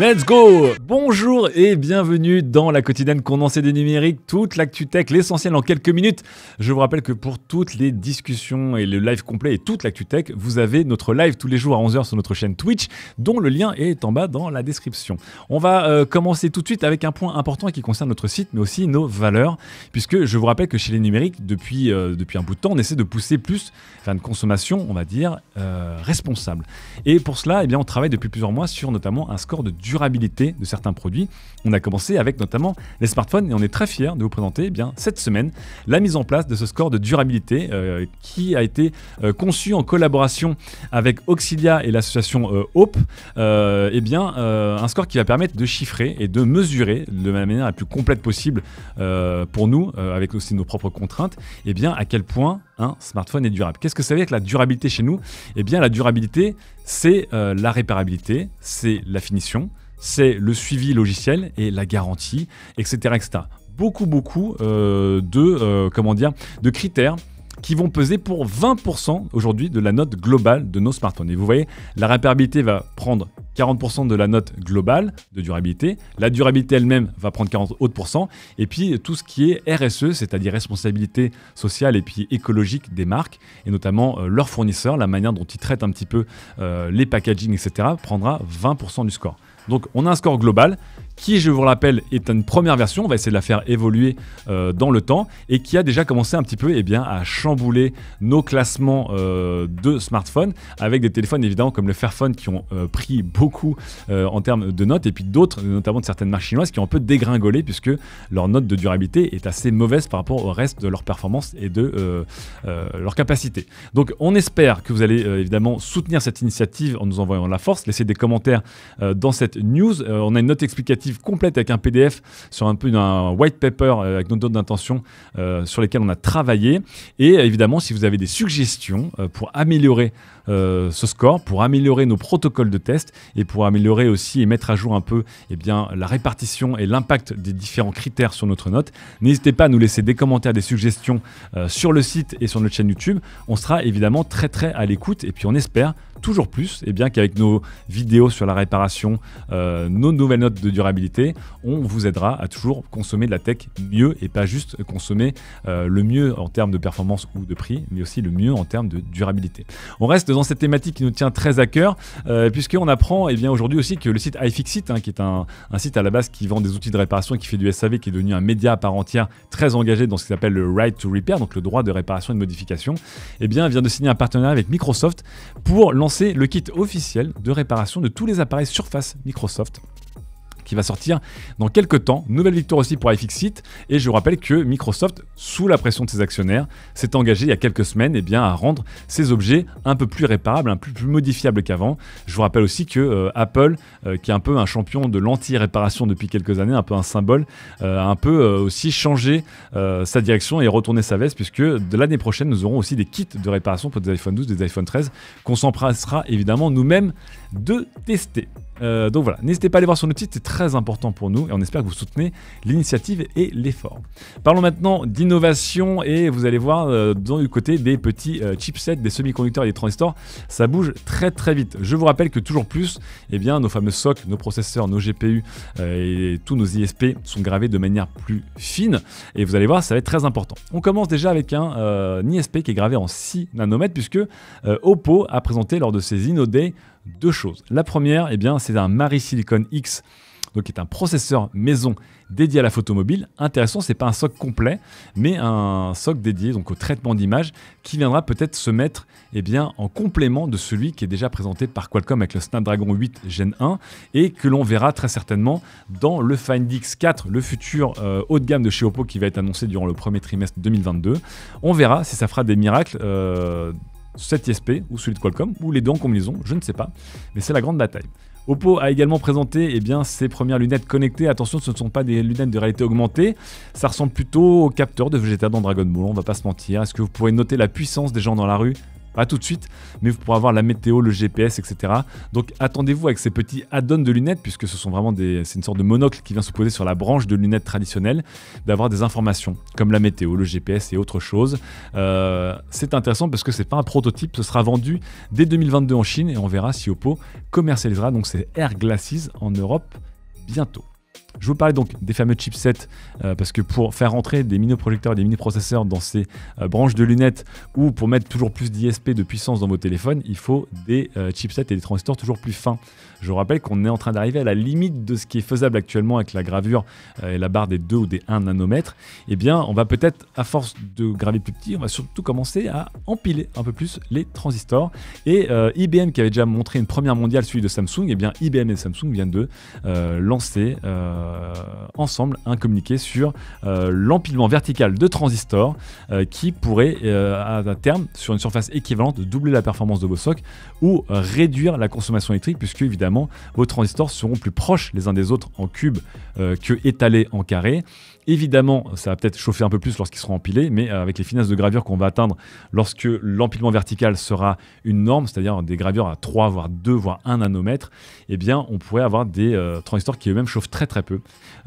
Let's go Bonjour et bienvenue dans la quotidienne condensée des numériques, toute l'actu tech, l'essentiel en quelques minutes. Je vous rappelle que pour toutes les discussions et le live complet et toute l'actu tech, vous avez notre live tous les jours à 11h sur notre chaîne Twitch, dont le lien est en bas dans la description. On va euh, commencer tout de suite avec un point important qui concerne notre site, mais aussi nos valeurs, puisque je vous rappelle que chez les numériques, depuis, euh, depuis un bout de temps, on essaie de pousser plus vers une consommation, on va dire, euh, responsable. Et pour cela, eh bien, on travaille depuis plusieurs mois sur notamment un score de durabilité de certains produits. On a commencé avec notamment les smartphones et on est très fiers de vous présenter eh bien, cette semaine la mise en place de ce score de durabilité euh, qui a été euh, conçu en collaboration avec Auxilia et l'association euh, Hope. Eh bien, un score qui va permettre de chiffrer et de mesurer de la manière la plus complète possible pour nous, avec aussi nos propres contraintes, eh bien, à quel point un smartphone est durable. Qu'est-ce que ça veut dire que la durabilité chez nous Eh bien, la durabilité, c'est euh, la réparabilité, c'est la finition, c'est le suivi logiciel et la garantie, etc. etc. Beaucoup, beaucoup euh, de, euh, comment dire, de critères qui vont peser pour 20% aujourd'hui de la note globale de nos smartphones. Et vous voyez, la réparabilité va prendre 40% de la note globale de durabilité. La durabilité elle-même va prendre 40 autres Et puis tout ce qui est RSE, c'est-à-dire responsabilité sociale et puis écologique des marques, et notamment euh, leurs fournisseurs, la manière dont ils traitent un petit peu euh, les packaging, etc., prendra 20% du score. Donc on a un score global qui, je vous rappelle, est une première version, on va essayer de la faire évoluer euh, dans le temps, et qui a déjà commencé un petit peu eh bien, à chambouler nos classements euh, de smartphones, avec des téléphones évidemment comme le Fairphone qui ont euh, pris beaucoup en termes de notes, et puis d'autres, notamment de certaines marques chinoises, qui ont un peu dégringolé, puisque leur note de durabilité est assez mauvaise par rapport au reste de leur performance et de leur capacité. Donc on espère que vous allez évidemment soutenir cette initiative en nous envoyant la force, laissez des commentaires dans cette news, on a une note explicative complète avec un PDF sur un peu d'un white paper euh, avec nos notes d'intention euh, sur lesquelles on a travaillé. Et évidemment, si vous avez des suggestions euh, pour améliorer euh, ce score pour améliorer nos protocoles de test et pour améliorer aussi et mettre à jour un peu eh bien, la répartition et l'impact des différents critères sur notre note. N'hésitez pas à nous laisser des commentaires, des suggestions euh, sur le site et sur notre chaîne YouTube. On sera évidemment très très à l'écoute et puis on espère toujours plus eh qu'avec nos vidéos sur la réparation, euh, nos nouvelles notes de durabilité, on vous aidera à toujours consommer de la tech mieux et pas juste consommer le mieux en termes de performance ou de prix, mais aussi le mieux en termes de durabilité. On reste dans cette thématique qui nous tient très à cœur, euh, puisqu'on apprend eh aujourd'hui aussi que le site iFixit, hein, qui est un, site à la base qui vend des outils de réparation et qui fait du SAV, qui est devenu un média à part entière très engagé dans ce qui s'appelle le Right to Repair, donc le droit de réparation et de modification, eh bien vient de signer un partenariat avec Microsoft pour lancer le kit officiel de réparation de tous les appareils surface Microsoft va sortir dans quelques temps. Nouvelle victoire aussi pour iFixit. Et je vous rappelle que Microsoft, sous la pression de ses actionnaires, s'est engagé il y a quelques semaines et eh bien, à rendre ces objets un peu plus réparables, un peu plus modifiables qu'avant. Je vous rappelle aussi que euh, Apple, euh, qui est un peu un champion de l'anti-réparation depuis quelques années, un peu un symbole, euh, a un peu aussi changé sa direction et retourné sa veste, puisque de l'année prochaine, nous aurons aussi des kits de réparation pour des iPhone 12, des iPhone 13, qu'on s'empressera évidemment nous-mêmes de tester. Euh, donc voilà, n'hésitez pas à aller voir sur notre site, c'est très important pour nous et on espère que vous soutenez l'initiative et l'effort. Parlons maintenant d'innovation et vous allez voir euh, dans du côté des petits euh, chipsets, des semi-conducteurs et des transistors, ça bouge très très vite. Je vous rappelle que toujours plus, eh bien, nos fameux socs, nos processeurs, nos GPU et tous nos ISP sont gravés de manière plus fine et vous allez voir, ça va être très important. On commence déjà avec un ISP qui est gravé en 6 nanomètres puisque Oppo a présenté lors de ses InnoDay deux choses. La première, eh bien, c'est un Mari Silicon X donc qui est un processeur maison dédié à la photo mobile. Intéressant, c'est pas un SOC complet, mais un SOC dédié donc au traitement d'image qui viendra peut-être se mettre eh bien, en complément de celui qui est déjà présenté par Qualcomm avec le Snapdragon 8 Gen 1 et que l'on verra très certainement dans le Find X4, le futur euh, haut de gamme de chez Oppo qui va être annoncé durant le premier trimestre 2022. On verra si ça fera des miracles. Euh, cet ISP ou celui de Qualcomm, ou les deux en combinaison, je ne sais pas, mais c'est la grande bataille. Oppo a également présenté eh bien, ses premières lunettes connectées. Attention, ce ne sont pas des lunettes de réalité augmentée. Ça ressemble plutôt au capteur de Vegeta dans Dragon Ball, on va pas se mentir. Est-ce que vous pourrez noter la puissance des gens dans la rue pas tout de suite, mais vous pourrez avoir la météo, le GPS, etc. Donc attendez-vous avec ces petits add-ons de lunettes, puisque ce sont vraiment des, c'est une sorte de monocle qui vient se poser sur la branche de lunettes traditionnelles, d'avoir des informations comme la météo, le GPS et autre chose. Euh, c'est intéressant parce que c'est pas un prototype, ce sera vendu dès 2022 en Chine et on verra si Oppo commercialisera donc ces Air Glasses en Europe bientôt. Je vous parlais donc des fameux chipsets, euh, parce que pour faire entrer des mini-projecteurs et des mini-processeurs dans ces euh, branches de lunettes, ou pour mettre toujours plus d'ISP de puissance dans vos téléphones, il faut des euh, chipsets et des transistors toujours plus fins. Je vous rappelle qu'on est en train d'arriver à la limite de ce qui est faisable actuellement avec la gravure et la barre des 2 ou des 1 nanomètres. Eh bien, on va peut-être, à force de graver plus petit, on va surtout commencer à empiler un peu plus les transistors. Et IBM, qui avait déjà montré une première mondiale, celui de Samsung, eh bien, IBM et Samsung viennent de lancer... Euh, ensemble un communiqué sur euh, l'empilement vertical de transistors euh, qui pourrait à terme sur une surface équivalente doubler la performance de vos socs ou réduire la consommation électrique puisque évidemment vos transistors seront plus proches les uns des autres en cube que étalés en carré. Évidemment, ça va peut-être chauffer un peu plus lorsqu'ils seront empilés, mais avec les finesses de gravure qu'on va atteindre lorsque l'empilement vertical sera une norme, c'est-à-dire des gravures à 3, voire 2, voire 1 nanomètre, eh bien, on pourrait avoir des transistors qui eux-mêmes chauffent très très peu.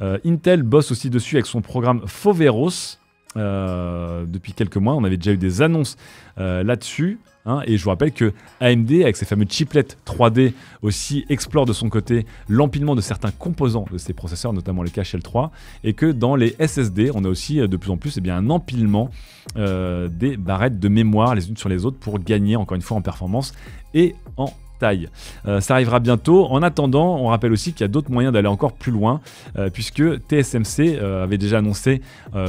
Euh, Intel bosse aussi dessus avec son programme Foveros. Euh, depuis quelques mois, on avait déjà eu des annonces euh, là-dessus. Hein. et je vous rappelle que AMD, avec ses fameux chiplets 3D, aussi explore de son côté l'empilement de certains composants de ses processeurs, notamment les cache L3, et que dans les SSD, on a aussi de plus en plus eh bien, un empilement des barrettes de mémoire les unes sur les autres pour gagner encore une fois en performance et en euh, ça arrivera bientôt. En attendant, on rappelle aussi qu'il y a d'autres moyens d'aller encore plus loin, euh, puisque TSMC euh, avait déjà annoncé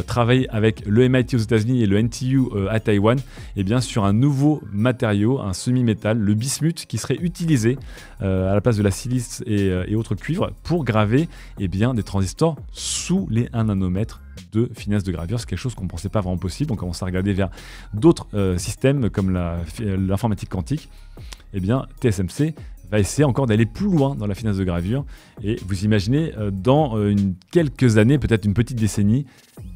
travailler avec le MIT aux États-Unis et le NTU à Taïwan et eh bien, sur un nouveau matériau, un semi-métal, le bismuth, qui serait utilisé à la place de la silice et, autres cuivres pour graver eh bien, des transistors sous les 1 nanomètre de finesse de gravure. C'est quelque chose qu'on ne pensait pas vraiment possible. On commence à regarder vers d'autres euh, systèmes comme l'informatique quantique. Eh bien, TSMC va essayer encore d'aller plus loin dans la finesse de gravure. Et vous imaginez euh, dans euh, quelques années, peut-être une petite décennie,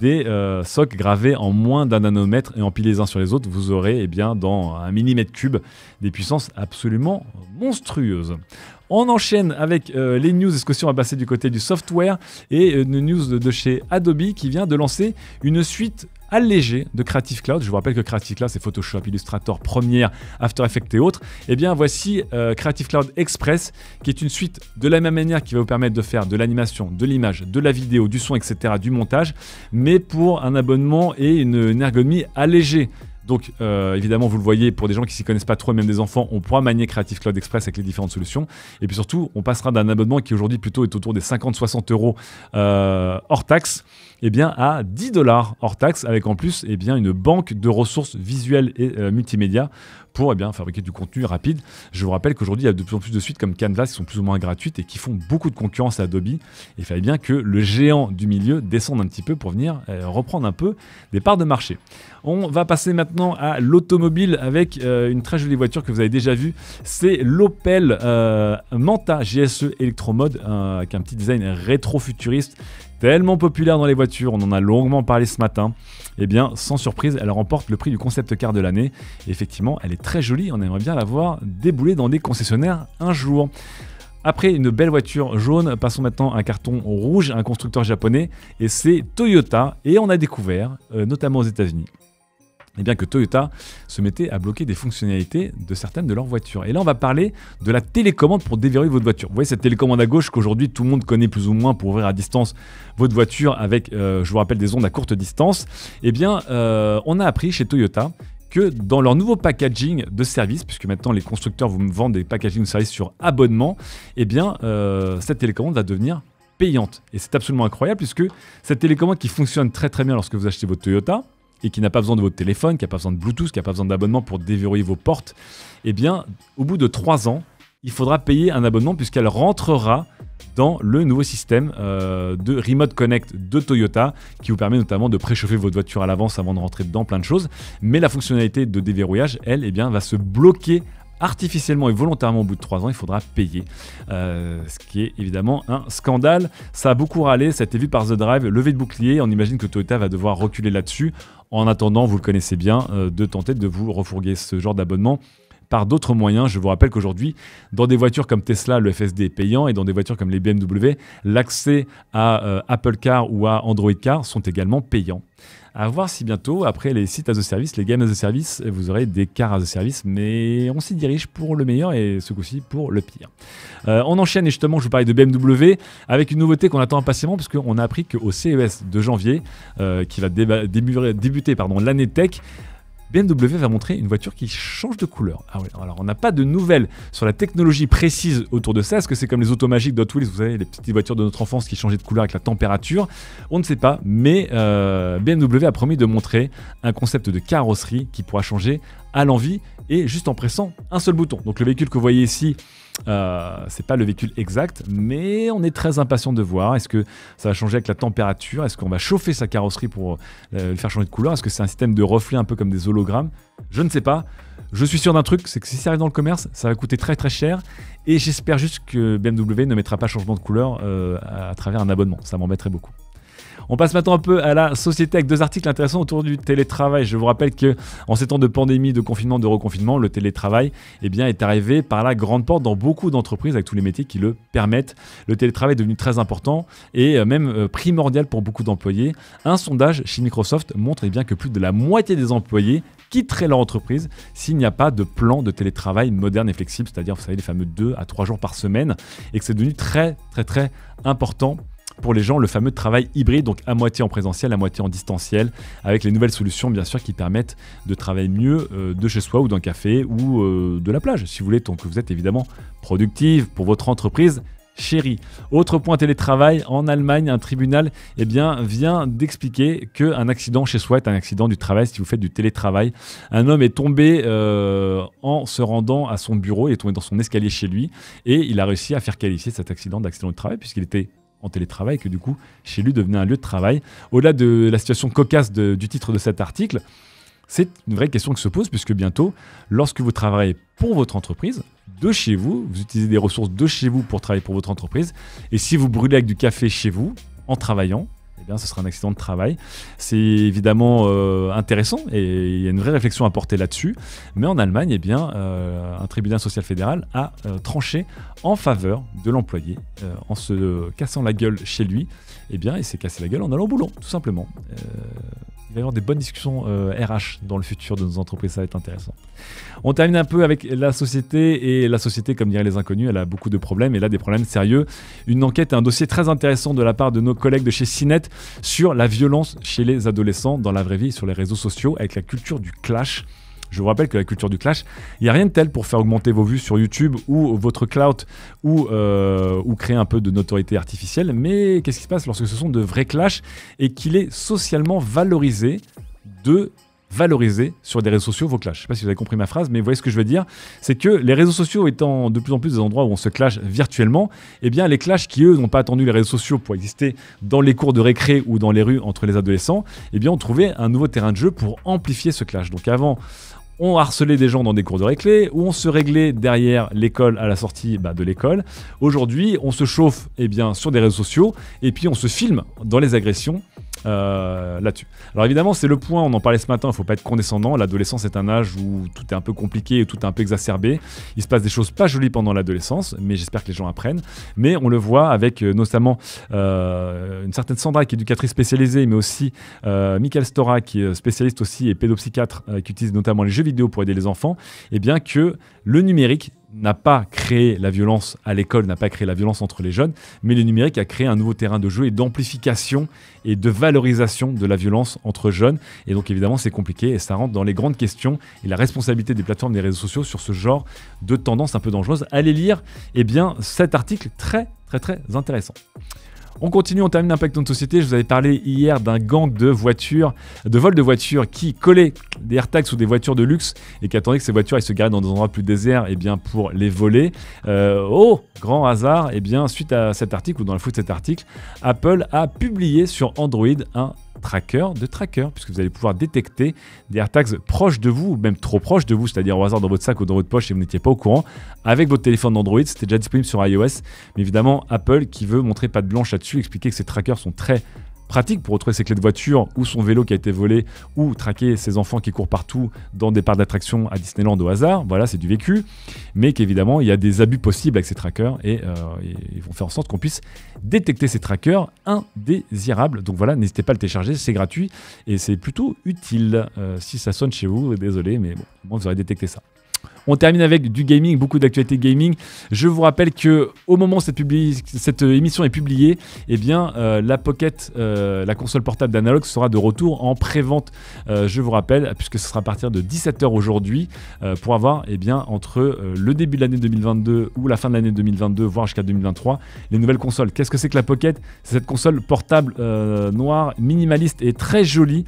des euh, socs gravés en moins d'un nanomètre et empilés les uns sur les autres, vous aurez eh bien, dans un millimètre cube des puissances absolument monstrueuses. On enchaîne avec les news, et ce que si on va passer du côté du software, et une news de chez Adobe qui vient de lancer une suite allégé de Creative Cloud. Je vous rappelle que Creative Cloud, c'est Photoshop, Illustrator, Premiere, After Effects et autres. et eh bien, voici euh, Creative Cloud Express, qui est une suite de la même manière qui va vous permettre de faire de l'animation, de l'image, de la vidéo, du son, etc., du montage, mais pour un abonnement et une, ergonomie allégée. Donc euh, évidemment, vous le voyez, pour des gens qui ne s'y connaissent pas trop, même des enfants, on pourra manier Creative Cloud Express avec les différentes solutions. Et puis surtout, on passera d'un abonnement qui aujourd'hui plutôt est autour des 50-60 euros euh, hors taxe eh bien, à 10 dollars hors taxe, avec en plus eh bien, une banque de ressources visuelles et euh, multimédia pour eh bien, fabriquer du contenu rapide. Je vous rappelle qu'aujourd'hui, il y a de plus en plus de suites comme Canvas qui sont plus ou moins gratuites et qui font beaucoup de concurrence à Adobe. il fallait bien que le géant du milieu descende un petit peu pour venir euh, reprendre un peu des parts de marché. On va passer maintenant à l'automobile avec euh, une très jolie voiture que vous avez déjà vue. C'est l'Opel Manta GSE Electromode avec un petit design rétro-futuriste tellement populaire dans les voitures, on en a longuement parlé ce matin, eh bien, sans surprise, elle remporte le prix du concept car de l'année. Effectivement, elle est très jolie, on aimerait bien la voir débouler dans des concessionnaires un jour. Après une belle voiture jaune, passons maintenant à un carton rouge, un constructeur japonais, et c'est Toyota, et on a découvert, euh, notamment aux États-Unis, eh bien que Toyota se mettait à bloquer des fonctionnalités de certaines de leurs voitures. Et là, on va parler de la télécommande pour déverrouiller votre voiture. Vous voyez cette télécommande à gauche qu'aujourd'hui tout le monde connaît plus ou moins pour ouvrir à distance votre voiture avec, euh, je vous rappelle, des ondes à courte distance. Eh bien, euh, on a appris chez Toyota que dans leur nouveau packaging de service, puisque maintenant les constructeurs vous vendent des packaging de service sur abonnement, eh bien, euh, cette télécommande va devenir payante. Et c'est absolument incroyable puisque cette télécommande qui fonctionne très très bien lorsque vous achetez votre Toyota, et qui n'a pas besoin de votre téléphone, qui n'a pas besoin de Bluetooth, qui n'a pas besoin d'abonnement pour déverrouiller vos portes, eh bien, au bout de trois ans, il faudra payer un abonnement puisqu'elle rentrera dans le nouveau système euh, de Remote Connect de Toyota qui vous permet notamment de préchauffer votre voiture à l'avance avant de rentrer dedans, plein de choses. Mais la fonctionnalité de déverrouillage, elle, eh bien, va se bloquer artificiellement et volontairement au bout de trois ans, il faudra payer. Euh, ce qui est évidemment un scandale. Ça a beaucoup râlé, ça a été vu par The Drive, levé de bouclier. On imagine que Toyota va devoir reculer là-dessus en attendant, vous le connaissez bien, euh, de tenter de vous refourguer ce genre d'abonnement par d'autres moyens. Je vous rappelle qu'aujourd'hui, dans des voitures comme Tesla, le FSD est payant et dans des voitures comme les BMW, l'accès à euh, Apple Car ou à Android Car sont également payants. À voir si bientôt, après les sites as a service, les games as a service, vous aurez des cars as a service, mais on s'y dirige pour le meilleur et ce coup-ci pour le pire. Euh, on enchaîne et justement, je vous parlais de BMW avec une nouveauté qu'on attend impatiemment parce a appris qu'au CES de janvier, euh, qui va débuter l'année tech, BMW va montrer une voiture qui change de couleur. Ah oui, alors on n'a pas de nouvelles sur la technologie précise autour de ça. Est-ce que c'est comme les automagiques magiques vous savez, les petites voitures de notre enfance qui changeaient de couleur avec la température On ne sait pas, mais euh, BMW a promis de montrer un concept de carrosserie qui pourra changer à l'envie et juste en pressant un seul bouton. Donc le véhicule que vous voyez ici, euh, c'est pas le véhicule exact, mais on est très impatient de voir. Est-ce que ça va changer avec la température Est-ce qu'on va chauffer sa carrosserie pour euh, le faire changer de couleur Est-ce que c'est un système de reflets un peu comme des hologrammes Je ne sais pas. Je suis sûr d'un truc, c'est que si ça arrive dans le commerce, ça va coûter très très cher. Et j'espère juste que BMW ne mettra pas changement de couleur euh, à travers un abonnement. Ça m'embêterait beaucoup. On passe maintenant un peu à la société avec deux articles intéressants autour du télétravail. Je vous rappelle que en ces temps de pandémie, de confinement, de reconfinement, le télétravail eh bien, est arrivé par la grande porte dans beaucoup d'entreprises avec tous les métiers qui le permettent. Le télétravail est devenu très important et euh, même euh, primordial pour beaucoup d'employés. Un sondage chez Microsoft montre eh bien, que plus de la moitié des employés quitteraient leur entreprise s'il n'y a pas de plan de télétravail moderne et flexible, c'est-à-dire, vous savez, les fameux 2 à 3 jours par semaine, et que c'est devenu très, très, très important pour les gens le fameux travail hybride, donc à moitié en présentiel, à moitié en distanciel, avec les nouvelles solutions bien sûr qui permettent de travailler mieux euh, de chez soi ou d'un café ou euh, de la plage, si vous voulez, donc que vous êtes évidemment productive pour votre entreprise. Chérie. Autre point télétravail, en Allemagne, un tribunal eh bien, vient d'expliquer qu'un accident chez soi est un accident du travail si vous faites du télétravail. Un homme est tombé euh, en se rendant à son bureau, il est tombé dans son escalier chez lui et il a réussi à faire qualifier cet accident d'accident du travail puisqu'il était en télétravail, que du coup, chez lui devenait un lieu de travail. Au-delà de la situation cocasse du titre de cet article, c'est une vraie question qui se pose, puisque bientôt, lorsque vous travaillez pour votre entreprise, de chez vous, vous utilisez des ressources de chez vous pour travailler pour votre entreprise, et si vous brûlez avec du café chez vous, en travaillant, ce sera un accident de travail. C'est évidemment euh, intéressant et il y a une vraie réflexion à porter là-dessus. Mais en Allemagne, eh bien, euh, un tribunal social fédéral a euh, tranché en faveur de l'employé en se cassant la gueule chez lui. Eh bien, il s'est cassé la gueule en allant au boulot, tout simplement. il va y avoir des bonnes discussions RH dans le futur de nos entreprises, ça va être intéressant. On termine un peu avec la société et la société, comme diraient les inconnus, elle a beaucoup de problèmes et là des problèmes sérieux. Une enquête un dossier très intéressant de la part de nos collègues de chez CINET sur la violence chez les adolescents dans la vraie vie, sur les réseaux sociaux, avec la culture du clash. Je vous rappelle que la culture du clash, il n'y a rien de tel pour faire augmenter vos vues sur YouTube ou votre clout ou, euh, ou créer un peu de notoriété artificielle. Mais qu'est-ce qui se passe lorsque ce sont de vrais clashs et qu'il est socialement valorisé de valoriser sur des réseaux sociaux vos clashs. Je ne sais pas si vous avez compris ma phrase, mais vous voyez ce que je veux dire. C'est que les réseaux sociaux étant de plus en plus des endroits où on se clash virtuellement, eh bien les clashs qui, eux, n'ont pas attendu les réseaux sociaux pour exister dans les cours de récré ou dans les rues entre les adolescents, eh bien ont trouvé un nouveau terrain de jeu pour amplifier ce clash. Donc avant, on harcelait des gens dans des cours de réclé, ou on se réglait derrière l'école à la sortie bah, de l'école. Aujourd'hui, on se chauffe eh bien, sur des réseaux sociaux, et puis on se filme dans les agressions euh, là-dessus. Alors évidemment, c'est le point, on en parlait ce matin, il ne faut pas être condescendant. L'adolescence est un âge où tout est un peu compliqué et tout est un peu exacerbé. Il se passe des choses pas jolies pendant l'adolescence, mais j'espère que les gens apprennent. Mais on le voit avec euh, notamment euh, une certaine Sandra qui est éducatrice spécialisée, mais aussi Michael Stora qui est spécialiste aussi et pédopsychiatre qui utilise notamment les jeux vidéo pour aider les enfants. Et eh bien que le numérique n'a pas créé la violence à l'école, n'a pas créé la violence entre les jeunes, mais le numérique a créé un nouveau terrain de jeu et d'amplification et de valorisation de la violence entre jeunes. Et donc évidemment, c'est compliqué et ça rentre dans les grandes questions et la responsabilité des plateformes des réseaux sociaux sur ce genre de tendance un peu dangereuse. Allez lire eh bien, cet article très très très intéressant. On continue, en termine d'impact dans notre société. Je vous avais parlé hier d'un gang de voitures, de vol de voitures qui collait des AirTags ou des voitures de luxe et qui attendaient que ces voitures se garaient dans des endroits plus déserts et eh bien pour les voler. Euh, oh, grand hasard, et eh bien suite à cet article ou dans le foot de cet article, Apple a publié sur Android un tracker de tracker, puisque vous allez pouvoir détecter des AirTags proches de vous, ou même trop proches de vous, c'est-à-dire au hasard dans votre sac ou dans votre poche et vous n'étiez pas au courant, avec votre téléphone d'Android. C'était déjà disponible sur iOS, mais évidemment, Apple qui veut montrer pas de blanche là-dessus, expliquer que ces trackers sont très pratique pour retrouver ses clés de voiture ou son vélo qui a été volé ou traquer ses enfants qui courent partout dans des parcs d'attractions à Disneyland au hasard. Voilà, c'est du vécu. Mais qu'évidemment, il y a des abus possibles avec ces trackers et euh, ils vont faire en sorte qu'on puisse détecter ces trackers indésirables. Donc voilà, n'hésitez pas à le télécharger, c'est gratuit et c'est plutôt utile. Euh, si ça sonne chez vous, désolé, mais bon, vous aurez détecté ça. On termine avec du gaming, beaucoup d'actualités gaming. Je vous rappelle que au moment où cette, émission est publiée, eh bien, euh, la Pocket, euh, la console portable d'Analog, sera de retour en pré-vente. Euh, je vous rappelle, puisque ce sera à partir de 17h aujourd'hui, pour avoir eh bien, entre le début de l'année 2022 ou la fin de l'année 2022, voire jusqu'à 2023, les nouvelles consoles. Qu'est-ce que c'est que la Pocket C'est cette console portable noire, minimaliste et très jolie,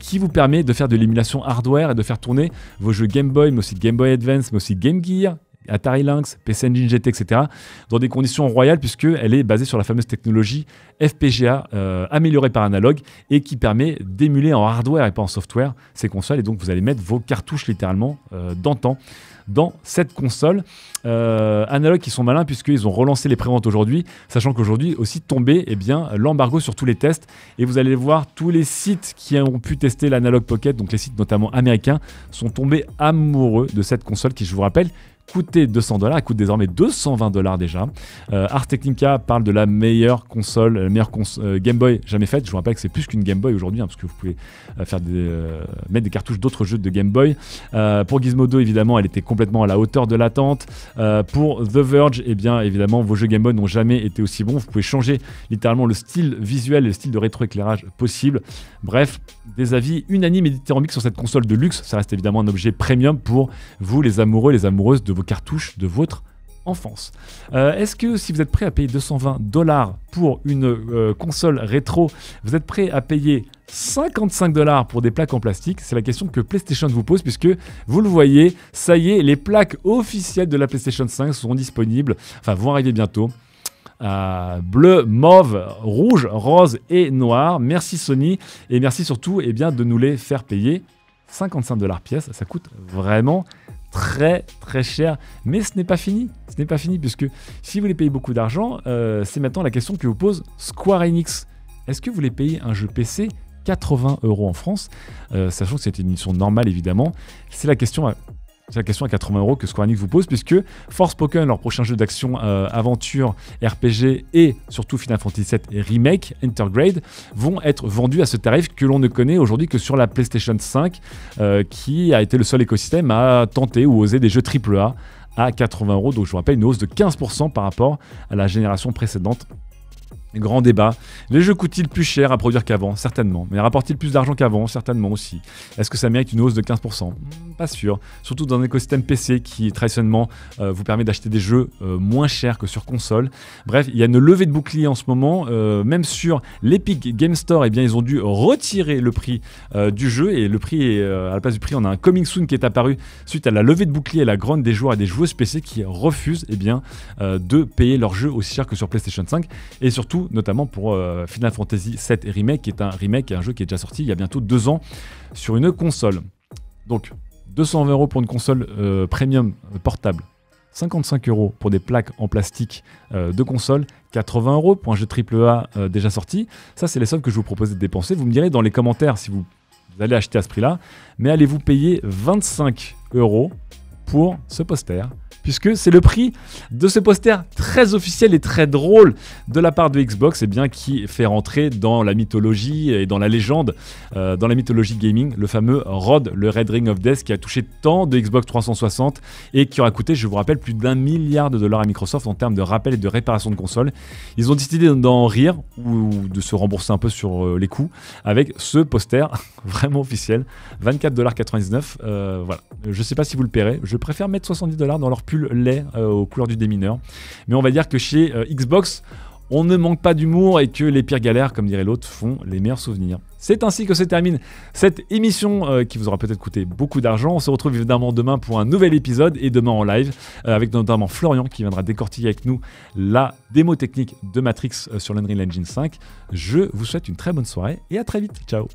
qui vous permet de faire de l'émulation hardware et de faire tourner vos jeux Game Boy, mais aussi Game Boy Advance mais aussi Game Gear, Atari Lynx, PC Engine GT, etc., dans des conditions royales, puisqu'elle est basée sur la fameuse technologie FPGA euh, améliorée par analogue et qui permet d'émuler en hardware et pas en software ces consoles. Et donc, vous allez mettre vos cartouches littéralement euh, d'antan dans cette console. Euh, Analog, sont malins puisqu'ils ont relancé les préventes aujourd'hui, sachant qu'aujourd'hui aussi tombé eh bien, l'embargo sur tous les tests. Et vous allez voir, tous les sites qui ont pu tester l'Analog Pocket, donc les sites notamment américains, sont tombés amoureux de cette console qui, je vous rappelle, coûté 200 dollars, elle coûte désormais 220 dollars déjà. Euh, Art Technica parle de la meilleure console, la euh, meilleure euh, Game Boy jamais faite. Je vous rappelle que c'est plus qu'une Game Boy aujourd'hui, hein, parce que vous pouvez faire des, mettre des cartouches d'autres jeux de Game Boy. pour Gizmodo, évidemment, elle était complètement à la hauteur de l'attente. pour The Verge, eh bien, évidemment, vos jeux Game Boy n'ont jamais été aussi bons. Vous pouvez changer littéralement le style visuel et le style de rétroéclairage possible. Bref, des avis unanimes et dithyrambiques sur cette console de luxe. Ça reste évidemment un objet premium pour vous, les amoureux et les amoureuses de vos cartouches de votre enfance. Euh, est-ce que si vous êtes prêt à payer 220 dollars pour une euh, console rétro, vous êtes prêt à payer 55 dollars pour des plaques en plastique C'est la question que PlayStation vous pose puisque vous le voyez, ça y est, les plaques officielles de la PlayStation 5 seront disponibles, enfin vont arriver bientôt. Euh, bleu, mauve, rouge, rose et noir. Merci Sony et merci surtout et eh bien, de nous les faire payer 55 dollars pièce. Ça coûte vraiment très très cher. Mais ce n'est pas fini, ce n'est pas fini puisque si vous les payer beaucoup d'argent, euh, c'est maintenant la question que vous pose Square Enix. Est-ce que vous voulez payez un jeu PC 80 euros en France, euh, sachant que c'est une mission normale évidemment. C'est la question c'est la question à 80 euros que Square Enix vous pose, puisque Forspoken, leur prochain jeu d'action euh, aventure, RPG et surtout Final Fantasy VII et Remake, Intergrade, vont être vendus à ce tarif que l'on ne connaît aujourd'hui que sur la PlayStation 5, euh, qui a été le seul écosystème à tenter ou oser des jeux AAA à 80 euros. Donc je vous rappelle une hausse de 15% par rapport à la génération précédente Grand débat. Les jeux coûtent-ils plus cher à produire qu'avant Certainement. Mais rapportent-ils plus d'argent qu'avant Certainement aussi. Est-ce que ça mérite une hausse de 15% hmm, Pas sûr. Surtout dans un écosystème PC qui traditionnellement euh, vous permet d'acheter des jeux euh, moins chers que sur console. Bref, il y a une levée de bouclier en ce moment. Euh, même sur l'Epic Game Store, eh bien, ils ont dû retirer le prix du jeu. Et le prix, à la place du prix, on a un coming soon qui est apparu suite à la levée de bouclier et la grande des joueurs et des joueuses PC qui refusent eh bien, de payer leur jeux aussi cher que sur PlayStation 5. Et surtout, notamment pour euh, Final Fantasy VII Remake, qui est un remake, un jeu qui est déjà sorti il y a bientôt deux ans sur une console. Donc 220 euros pour une console euh, premium euh, portable, 55 euros pour des plaques en plastique de console, 80 euros pour un jeu AAA déjà sorti. Ça, c'est les sommes que je vous propose de dépenser. Vous me direz dans les commentaires si vous, vous allez acheter à ce prix-là. Mais allez-vous payer 25 euros pour ce poster puisque c'est le prix de ce poster très officiel et très drôle de la part de Xbox, et eh bien qui fait rentrer dans la mythologie et dans la légende, euh, dans la mythologie gaming, le fameux Rod, le Red Ring of Death, qui a touché tant de Xbox 360 et qui aura coûté, je vous rappelle, plus d'un milliard de dollars à Microsoft en termes de rappel et de réparation de console. Ils ont décidé d'en rire ou de se rembourser un peu sur euh, les coûts avec ce poster vraiment officiel, 24,99$. Euh, voilà, je sais pas si vous le paierez, je préfère mettre 70$ dans leur lait euh, aux couleurs du démineur. Mais on va dire que chez euh, Xbox, on ne manque pas d'humour et que les pires galères, comme dirait l'autre, font les meilleurs souvenirs. C'est ainsi que se termine cette émission euh, qui vous aura peut-être coûté beaucoup d'argent. On se retrouve évidemment demain pour un nouvel épisode et demain en live avec notamment Florian qui viendra décortiquer avec nous la démo technique de Matrix sur l'Unreal Engine 5. Je vous souhaite une très bonne soirée et à très vite. Ciao